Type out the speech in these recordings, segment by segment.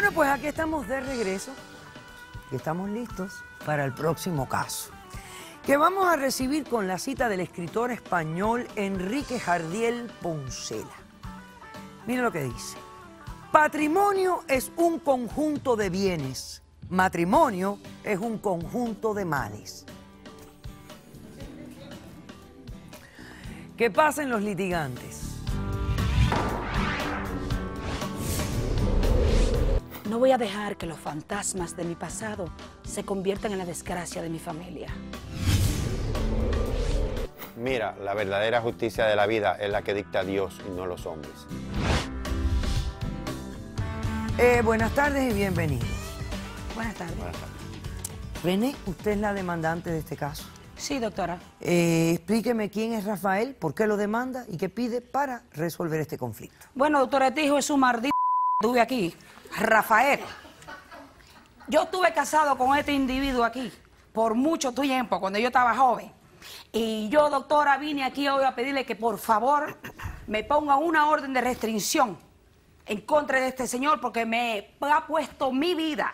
Bueno, pues aquí estamos de regreso y estamos listos para el próximo caso que vamos a recibir con la cita del escritor español Enrique Jardiel Poncela. Mira lo que dice. Patrimonio es un conjunto de bienes. Matrimonio es un conjunto de males. ¿Qué pasa en los litigantes? a dejar que los fantasmas de mi pasado se conviertan en la desgracia de mi familia. Mira, la verdadera justicia de la vida es la que dicta Dios y no los hombres. Eh, buenas tardes y bienvenidos. Buenas tardes. René, usted es la demandante de este caso. Sí, doctora. Eh, explíqueme quién es Rafael, por qué lo demanda y qué pide para resolver este conflicto. Bueno, doctora, este es un maldito Tuve aquí, Rafael. Yo estuve casado con este individuo aquí por mucho tiempo, cuando yo estaba joven. Y yo, doctora, vine aquí hoy a pedirle que por favor me ponga una orden de restricción en contra de este señor porque me ha puesto mi vida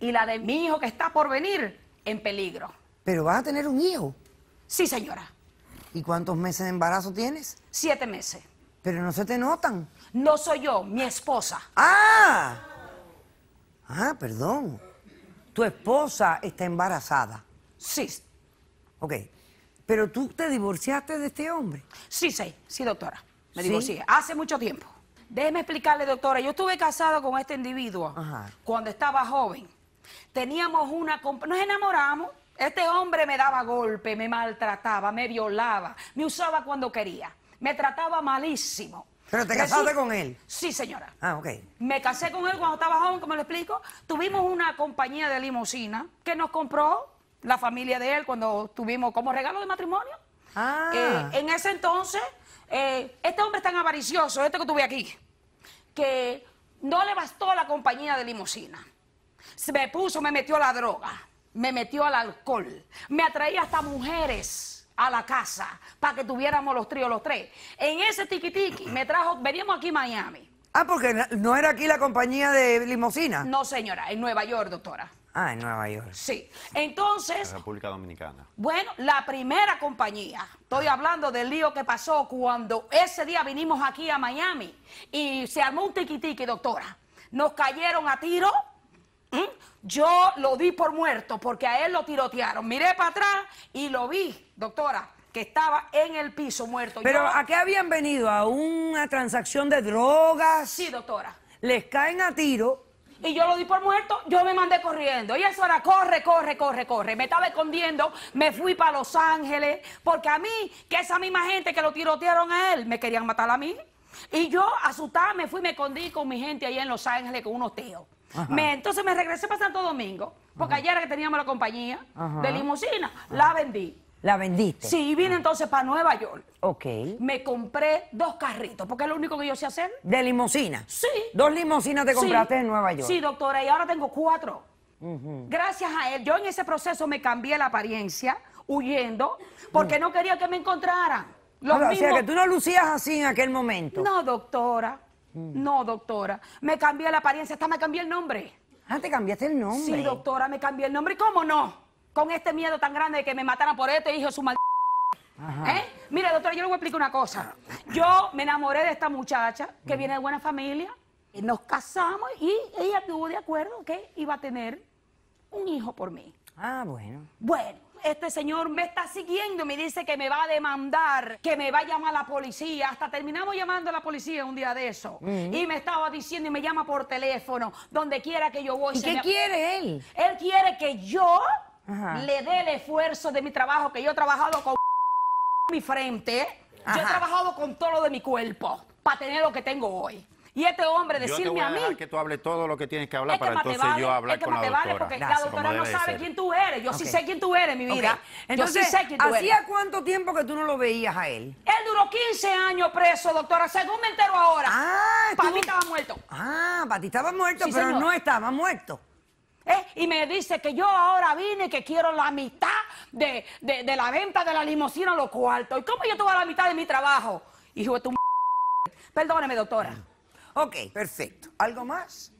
y la de mi hijo que está por venir en peligro. ¿Pero vas a tener un hijo? Sí, señora. ¿Y cuántos meses de embarazo tienes? Siete meses. Pero no se te notan. No soy yo, mi esposa. Ah. Ah, perdón. Tu esposa está embarazada. Sí. Ok. Pero tú te divorciaste de este hombre. Sí, sí, sí, doctora. Me divorcié hace mucho tiempo. Déjeme explicarle, doctora. Yo estuve casado con este individuo cuando estaba joven. Teníamos una... Nos enamoramos. Este hombre me daba golpe, me maltrataba, me violaba, me usaba cuando quería. Me trataba malísimo. ¿Pero te casaste con él? Sí, señora. Ah, ok. Me casé con él cuando estaba joven, como le explico. Tuvimos una compañía de limusina que nos compró la familia de él cuando tuvimos como regalo de matrimonio. Ah. Eh, en ese entonces, eh, este hombre es tan avaricioso, este que tuve aquí, que no le bastó la compañía de limusina. Se me puso, me metió la droga, me metió al alcohol, me atraía hasta mujeres a la casa para que tuviéramos los tríos los tres. En ese TIKI me trajo, veníamos aquí a Miami. Ah, porque no era aquí la compañía de limosina. No, señora, en Nueva York, doctora. Ah, en Nueva York. Sí. Entonces. La República Dominicana. Bueno, la primera compañía. Estoy hablando del lío que pasó cuando ese día vinimos aquí a Miami y se armó un tiquitiqui, doctora. Nos cayeron a tiro. ¿Mm? Yo lo di por muerto porque a él lo tirotearon. Miré para atrás y lo vi, doctora, que estaba en el piso muerto. Pero ¿a qué habían venido? ¿A una transacción de drogas? Sí, doctora. Les caen a tiro. Y yo lo di por muerto, yo me mandé corriendo. Y eso era corre, corre, corre, corre. Me estaba escondiendo, me fui para Los Ángeles, porque a mí, que esa misma gente que lo tirotearon a él, me querían matar a mí. Y yo asustada me fui, me escondí con mi gente ahí en Los Ángeles con unos tíos entonces me regresé para Santo Domingo, porque ayer era que teníamos la compañía de limusina, la vendí. ¿La vendiste? Sí, vine ah. entonces para Nueva York. Ok. Me compré dos carritos, porque es lo único que yo sé hacer. ¿De limusina? Sí. ¿Dos limusinas te compraste en Nueva York? Sí, doctora, y ahora tengo cuatro. Gracias a él, yo en ese proceso me cambié la apariencia, huyendo, porque no quería que me encontraran. Los mismos... Ah, o sea, que tú no lucías así en aquel momento. No, doctora. Mm. No, doctora. Me cambié la apariencia, hasta me cambié el nombre. Ah, te cambiaste el nombre. Sí, doctora, me cambié el nombre. ¿Y cómo no? Con este miedo tan grande de que me mataran por este hijo de su maldita. ¿Eh? doctora, yo le voy a explicar una cosa. Yo me enamoré de esta muchacha que mm. viene de buena familia. Nos casamos y ella estuvo de acuerdo que iba a tener un hijo por mí. Ah, bueno. Bueno, este señor me está siguiendo y me dice que me va a demandar, que me va a llamar la policía. Hasta terminamos llamando a la policía un día de eso. Mm. Y me estaba diciendo y me llama por teléfono, donde quiera que yo voy. ¿Y qué quiere él? Él quiere que yo le dé el esfuerzo de mi trabajo, que yo he trabajado con mi frente, yo he trabajado con todo lo de mi cuerpo para tener lo que tengo hoy. Y este hombre decirme a, mí. que tú hables todo lo que tienes que hablar para entonces yo hablar es que con la doctora. Vale porque la doctora no sabe quién tú eres. Yo sí sé quién tú eres, mi vida. Entonces, yo sí sé quién tú eres. ¿Hacía cuánto tiempo que tú no lo veías a él? Él duró 15 años preso, doctora, según me entero ahora. Ah, para mí estaba muerto. Ah, para ti estaba muerto, pero no estaba muerto. ¿Eh? y me dice que yo ahora vine que quiero la mitad de, de, la venta de la limusina lo los cuartos. ¿Y cómo yo tuve la mitad de mi trabajo? Hijo tú tu Perdóneme, doctora. Ok, perfecto. ¿Algo más?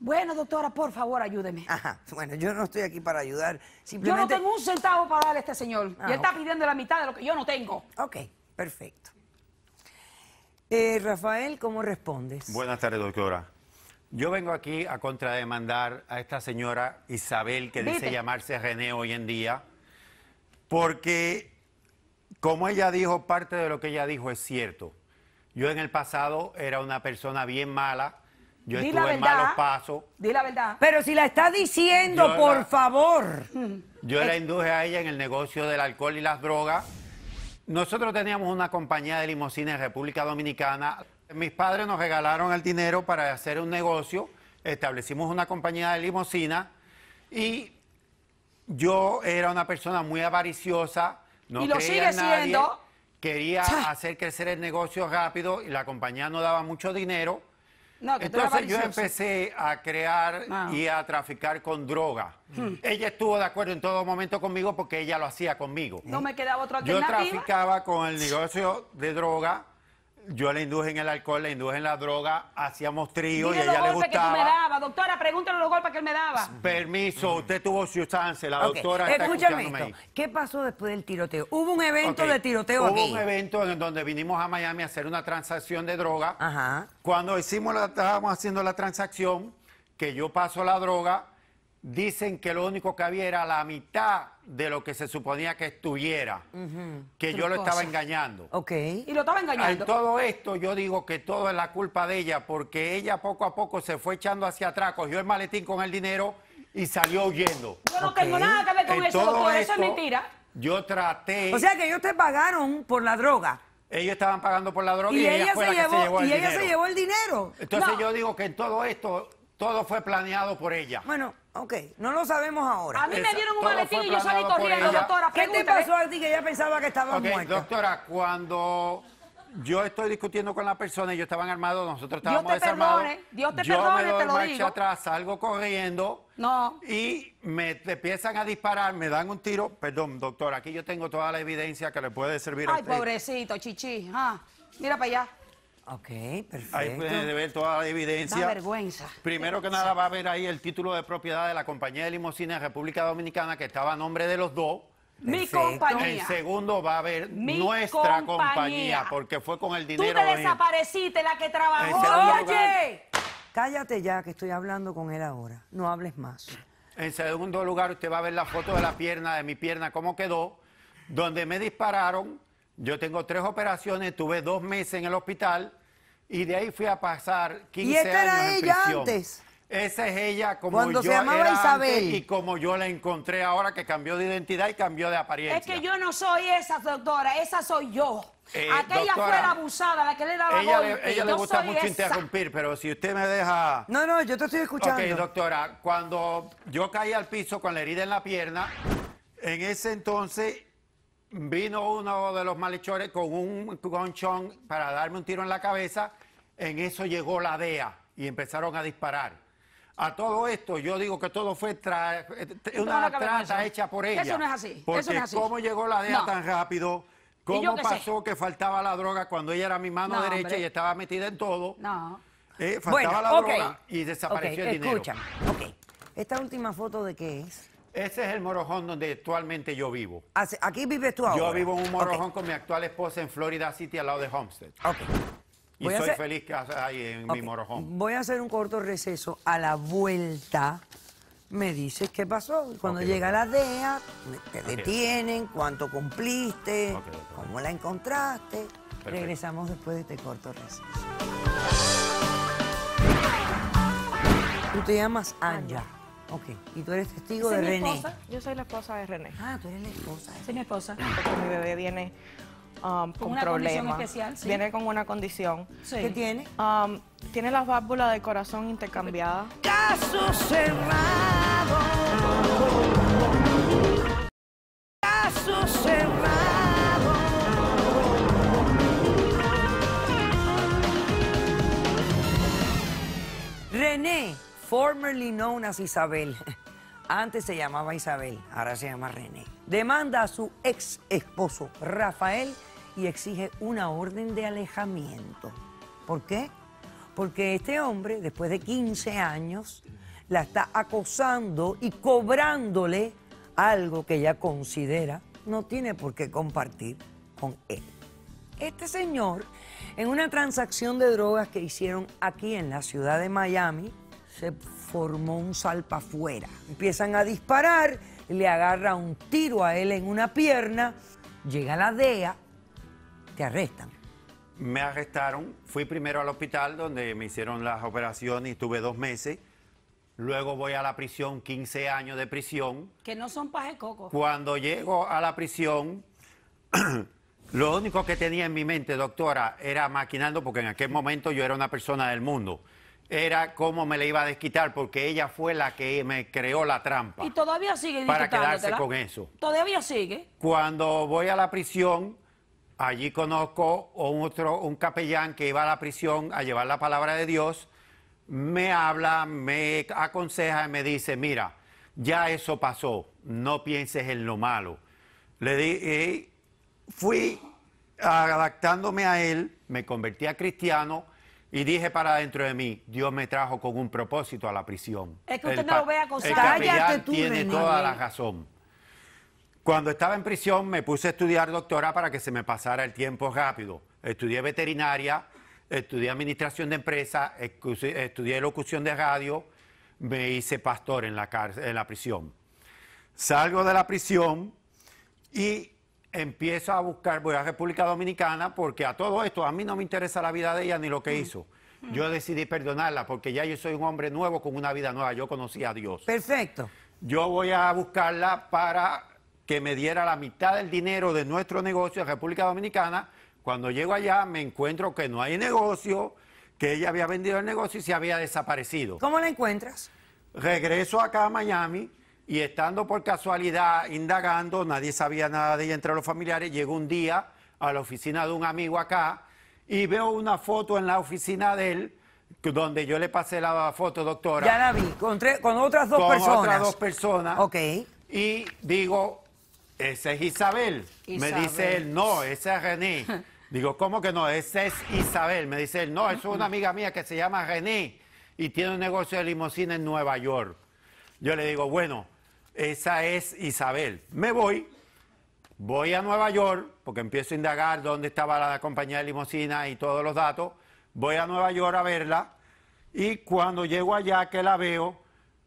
Bueno, doctora, por favor, ayúdeme. Ajá. Bueno, yo no estoy aquí para ayudar. Simplemente... Yo no tengo un centavo para darle a este señor. Ah, y él está pidiendo la mitad de lo que yo no tengo. Ok, perfecto. Eh, Rafael, ¿cómo respondes? Buenas tardes, doctora. Yo vengo aquí a contrademandar a esta señora Isabel, que dice llamarse René hoy en día, porque como ella dijo, parte de lo que ella dijo es cierto. Yo en el pasado era una persona bien mala. Yo estuve en malos pasos. Di la verdad. Pero si la está diciendo, por favor. Yo la induje a ella en el negocio del alcohol y las drogas. Nosotros teníamos una compañía de limusina en República Dominicana. Mis padres nos regalaron el dinero para hacer un negocio. Establecimos una compañía de limosina. y yo era una persona muy avariciosa. y lo sigue siendo quería hacer crecer el negocio rápido y la compañía no daba mucho dinero. Entonces yo empecé a crear ah. y a traficar con droga. Hmm. Ella estuvo de acuerdo en todo momento conmigo porque ella lo hacía conmigo. No me quedaba otra Yo traficaba con el negocio de droga yo le induje en el alcohol, le induje en la droga, hacíamos trío y a ella le gustaba. que tú me daba. Doctora, pregúntale los golpes que él me daba. Permiso, mm. usted tuvo su chance, la doctora está Escúchame ¿Qué pasó después del tiroteo? Hubo un evento de tiroteo Hubo un evento en donde vinimos a Miami a hacer una transacción de droga. Ajá. Cuando hicimos la, estábamos haciendo la transacción, que yo paso la droga, dicen que lo único que había era la mitad de lo que se suponía que estuviera, que yo lo estaba engañando. Ok. Y lo estaba engañando. En todo esto yo digo que todo es la culpa de ella, porque ella poco a poco se fue echando hacia atrás, cogió el maletín con el dinero y salió huyendo. Yo no tengo nada que ver con eso, eso es mentira. Yo traté... O sea que ellos te pagaron por la droga. Ellos estaban pagando por la droga y, ella, se, llevó, el dinero. Entonces yo digo que en todo esto, todo fue planeado por ella. Bueno... Ok, no lo sabemos ahora. A mí me dieron un maletín y yo salí corriendo, doctora. ¿Qué te pasó a ti que ella pensaba que estaba okay, muerta? Doctora, cuando yo estoy discutiendo con la persona y yo estaban armados, nosotros estábamos Dios te Perdone, Dios te yo perdone, me doy te lo marcha atrás, salgo corriendo. No. Y me empiezan a disparar, me dan un tiro. Perdón, doctora, aquí yo tengo toda la evidencia que le puede servir Ay, a usted. Ay, pobrecito, chichi. Ah, mira para allá. Ok, perfecto. Ahí puede ver toda la evidencia. Da vergüenza. Primero que nada va a ver ahí el título de propiedad de la compañía de limosines de República Dominicana que estaba a nombre de los dos. Mi compañía. En segundo va a haber nuestra compañía. porque fue con el dinero. Tú te desapareciste, la que trabajó. Oye, cállate ya, que estoy hablando con él ahora. No hables más. En segundo lugar, usted va a ver la foto de la pierna, de mi pierna, cómo quedó, donde me dispararon yo tengo tres operaciones, tuve dos meses en el hospital y de ahí fui a pasar 15 ¿Y esta era ella antes? Esa es ella como yo se llamaba Isabel. y como yo la encontré ahora que cambió de identidad y cambió de apariencia. Es que yo no soy esa, doctora, esa soy yo. Eh, Aquella fue la abusada, la que le daba golpe. ella le gusta mucho interrumpir, pero si usted me deja... No, no, yo te estoy escuchando. Ok, doctora, cuando yo caí al piso con la herida en la pierna, en ese entonces Vino uno de los malhechores con un gonchón para darme un tiro en la cabeza. En eso llegó la DEA y empezaron a disparar. A todo esto, yo digo que todo fue una trata hecha por ella. Eso no es así. cómo llegó la DEA tan rápido, cómo pasó que faltaba la droga cuando ella era mi mano derecha y estaba metida en todo. No. Eh, faltaba la droga y desapareció el dinero. ¿Esta última foto de qué es? Ese es el morojón donde actualmente yo vivo. Ah, aquí vives tú ahora. Yo vivo en un morojón con mi actual esposa en Florida City al lado de Homestead. ok. Y Voy soy feliz que en mi morojón. Voy a hacer un corto receso. A la vuelta me dices qué pasó. Cuando llega la DEA, te detienen, cuánto cumpliste, cómo la encontraste. Regresamos después de este corto receso. Tú te llamas Anja. Ok, y tú eres testigo de René. Esposa? Yo soy la esposa de René. Ah, tú eres la esposa. Soy mi esposa. Porque mi bebé viene um, con, con una condición Especial, Viene con una condición. ¿Qué tiene? Um, tiene las válvulas de corazón intercambiadas. Caso cerrado. Caso cerrado. René, formerly known as Isabel. Antes se llamaba Isabel, ahora se llama René. Demanda a su ex esposo Rafael y exige una orden de alejamiento. ¿Por qué? Porque este hombre, después de 15 años, la está acosando y cobrándole algo que ella considera no tiene por qué compartir con él. Este señor, en una transacción de drogas que hicieron aquí en la ciudad de Miami, se formó un salpa afuera. Empiezan a disparar, le agarra un tiro a él en una pierna, llega la DEA, te arrestan. Me arrestaron, fui primero al hospital donde me hicieron las operaciones y TUVE dos meses. Luego voy a la prisión, 15 años de prisión. Que no son paje coco. Cuando llego a la prisión, lo único que tenía en mi mente, doctora, era maquinando, porque en aquel momento yo era una persona del mundo era cómo me la iba a desquitar, porque ella fue la que me creó la trampa. Y todavía sigue Para quedarse con eso. Todavía sigue. Cuando voy a la prisión, allí conozco un, otro, un capellán que iba a la prisión a llevar la palabra de Dios, me habla, me aconseja y me dice, mira, ya eso pasó, no pienses en lo malo. Le di, fui adaptándome a él, me convertí a cristiano, y dije para dentro de mí, Dios me trajo con un propósito a la prisión. Es que usted no lo vea con El tiene toda la razón. Cuando estaba en prisión me puse a estudiar doctora para que se me pasara el tiempo rápido. Estudié veterinaria, estudié administración de empresa, estudié locución de radio, me hice pastor en la prisión. Salgo de la prisión y empiezo a buscar, voy a República Dominicana porque a todo esto a mí no me interesa la vida de ella ni lo que mm. hizo. Yo decidí perdonarla porque ya yo soy un hombre nuevo con una vida nueva, yo conocí a Dios. Perfecto. Yo voy a buscarla para que me diera la mitad del dinero de nuestro negocio en República Dominicana. Cuando llego allá me encuentro que no hay negocio, que ella había vendido el negocio y se había desaparecido. ¿Cómo la encuentras? Regreso acá a Miami y estando por casualidad indagando, nadie sabía nada de ella entre los familiares, llegó un día a la oficina de un amigo acá y veo una foto en la oficina de él donde yo le pasé la foto, doctora. Ya la vi, con, otras dos personas. Con otras dos personas. Ok. Y digo, esa es Isabel. Me dice él, no, esa es René. digo, ¿cómo que no? Esa es Isabel. Me dice él, no, es una amiga mía que se llama René y tiene un negocio de limosina en Nueva York. Yo le digo, bueno, esa es Isabel. Me voy, voy a Nueva York, porque empiezo a indagar dónde estaba la compañía de limosina y todos los datos. Voy a Nueva York a verla y cuando llego allá que la veo,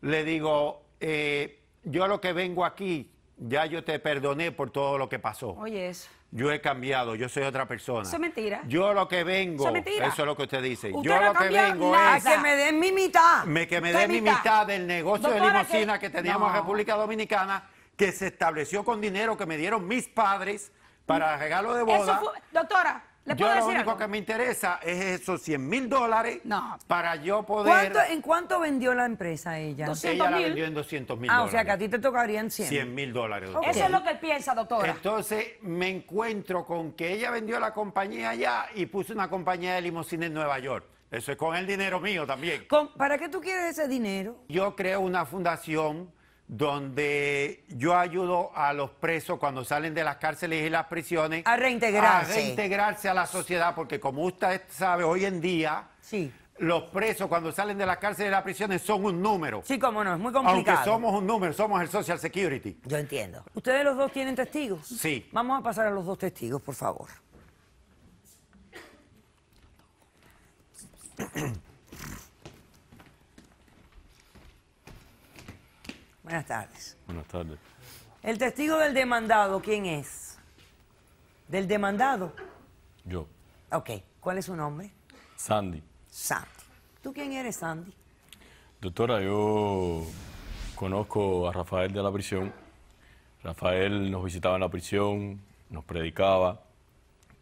le digo, eh, yo lo que vengo aquí, ya yo te perdoné por todo lo que pasó. Oye, eso yo he cambiado, yo soy otra persona. Eso es mentira. Yo lo que vengo, eso es, lo que usted dice. yo lo que vengo es... que me den mi mitad. Me, que me den mi mitad del negocio de limosina que, teníamos en República Dominicana, que se estableció con dinero que me dieron mis padres para regalo de boda. Eso fue... Doctora, yo lo único que me interesa es esos 100 mil dólares para yo poder... ¿En cuánto vendió la empresa ella? 200 ella la vendió en 200 mil Ah, o sea que a ti te tocarían 100. 100 mil dólares. Eso es lo que piensa, doctora. Entonces me encuentro con que ella vendió la compañía allá y puse una compañía de limosines en Nueva York. Eso es con el dinero mío también. ¿Para qué tú quieres ese dinero? Yo creo una fundación donde yo ayudo a los presos cuando salen de las cárceles y las prisiones a reintegrarse. A reintegrarse a la sociedad, porque como usted sabe, hoy en día sí. los presos cuando salen de las cárceles y las prisiones son un número. Sí, como no, es muy complicado. Aunque somos un número, somos el Social Security. Yo entiendo. ¿Ustedes los dos tienen testigos? Sí. Vamos a pasar a los dos testigos, por favor. Buenas tardes. Buenas tardes. El testigo del demandado, ¿quién es? ¿Del demandado? Yo. Ok. ¿Cuál es su nombre? Sandy. Sandy. ¿Tú quién eres, Sandy? Doctora, yo conozco a Rafael de la prisión. Rafael nos visitaba en la prisión, nos predicaba.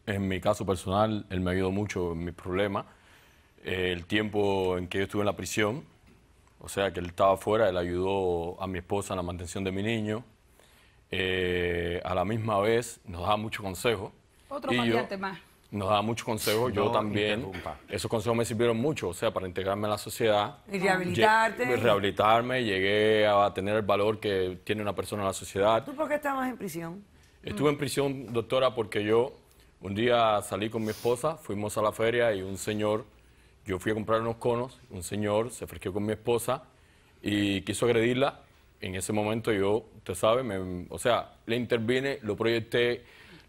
En mi caso personal, él me ayudó mucho en mis problemas. El tiempo en que yo estuve en la prisión, o sea que él estaba FUERA, él ayudó a mi esposa en la mantención de mi niño. Eh, a la misma vez nos daba mucho consejo. Otro variante más. Nos daba mucho consejo, yo también. Esos consejos me sirvieron mucho, o sea, para integrarme a la sociedad. Y rehabilitarte. Y rehabilitarme, llegué a tener el valor que tiene una persona en la sociedad. ¿Tú por qué estabas en prisión? Estuve en prisión, doctora, porque yo un día salí con mi esposa, fuimos a la feria y un señor yo fui a comprar unos conos, un señor se fresqueó con mi esposa y quiso agredirla. En ese momento yo, usted sabe, o sea, le intervine, lo proyecté,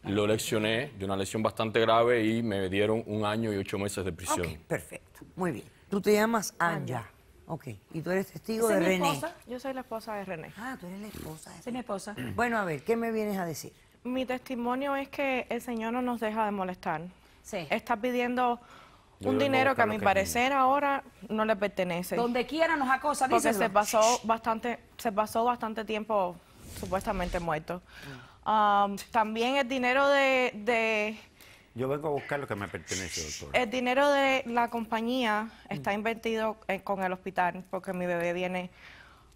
lo leccioné de una lesión bastante grave y me dieron un año y ocho meses de prisión. perfecto, muy bien. Tú te llamas Anja. Ok, y tú eres testigo de René. Yo soy la esposa de René. Ah, tú eres la esposa. De René. mi esposa. Bueno, a ver, ¿qué me vienes a decir? Mi testimonio es que el Señor no nos deja de molestar. Sí. Está pidiendo un dinero que a mi parecer ahora no le pertenece. Donde quiera nos acosa, dice. Porque se pasó bastante, se pasó bastante tiempo supuestamente muerto. Um, también el dinero de, Yo vengo a buscar lo que me pertenece, doctor. El dinero de la compañía está invertido eh, con el hospital porque mi bebé viene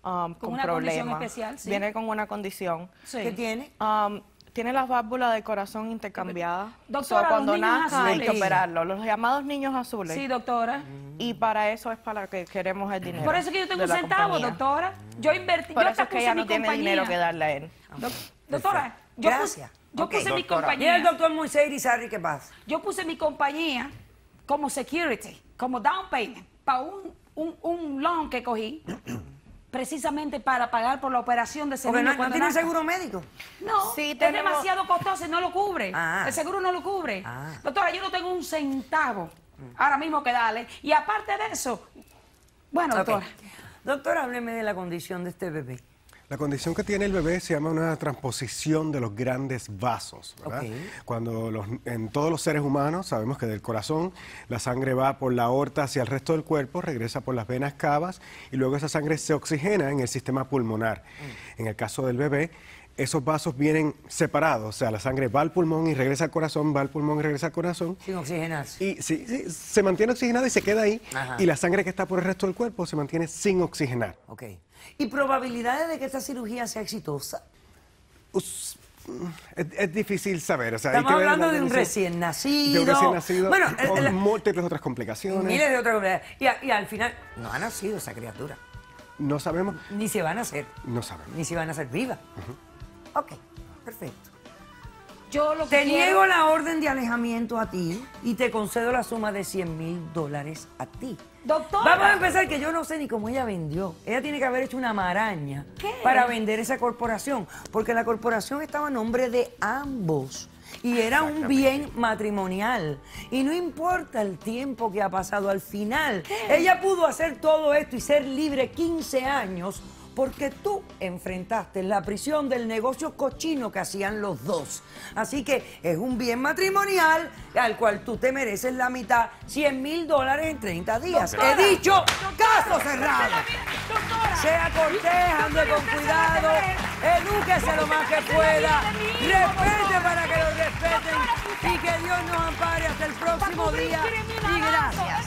um, con, con una Condición especial, ¿sí? Viene con una condición. que tiene? Um, tiene las válvulas de corazón intercambiadas. Doctora, cuando AZULES. hay que operarlo. Los llamados niños azules. Sí, doctora. Y para eso es para que queremos el dinero. Por eso que yo tengo un centavo, doctora. Yo invertí. Por yo eso es que ella no compañía. tiene dinero que darle a él. doctora, yo Gracias. Puse, yo puse mi compañía. el doctor Moisés ¿qué pasa? Yo puse mi compañía como security, como down payment, para un, un, un loan que cogí precisamente para pagar por la operación de ese Porque no, tiene seguro médico. No, es demasiado costoso y no lo cubre. Ah. El seguro no lo cubre. Ah. Doctora, yo no tengo un centavo ahora mismo que darle. Y aparte de eso, bueno, doctora. Doctora, hábleme de la condición de este bebé. La condición que tiene el bebé se llama una transposición de los grandes vasos. Cuando los, en todos los seres humanos sabemos que del corazón la sangre va por la aorta hacia el resto del cuerpo, regresa por las venas cavas y luego esa sangre se oxigena en el sistema pulmonar. Mm. En el caso del bebé, esos vasos vienen separados, o sea, la sangre va al pulmón y regresa al corazón, va al pulmón y regresa al corazón. Sin oxigenarse. Y sí, sí, se mantiene oxigenada y se queda ahí. Y la sangre que está por el resto del cuerpo se mantiene sin oxigenar. Ok. ¿Y probabilidades de que esta cirugía sea exitosa? Mm, es, difícil saber. Estamos hablando de, un recién nacido. De un recién nacido. Bueno, con múltiples otras complicaciones. Miles de otras complicaciones. Y, al final, no ha nacido esa criatura. No sabemos. Ni se van a hacer No sabemos. Ni si van a ser viva. Ok, perfecto. te niego la orden de alejamiento a ti y te concedo la suma de 100 mil dólares a ti. Doctor, Vamos a empezar que yo no sé ni cómo ella vendió. Ella tiene que haber hecho una maraña para vender esa corporación, porque la corporación estaba a nombre de ambos y era un bien matrimonial. Y no importa el tiempo que ha pasado, al final ella pudo hacer todo esto y ser libre 15 años porque tú enfrentaste la prisión del negocio cochino que hacían los dos. Así que es un bien matrimonial al cual tú te mereces la mitad, 100 mil dólares en 30 días. He dicho, caso cerrado. sea cortés, con cuidado, edúquese lo más que pueda, respete para que lo respeten y que Dios nos ampare hasta el próximo día. Y gracias.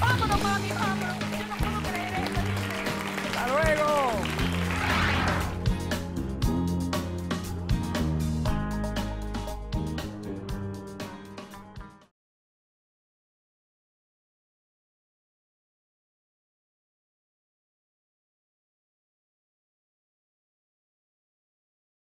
Vámonos, mami, vámonos. f u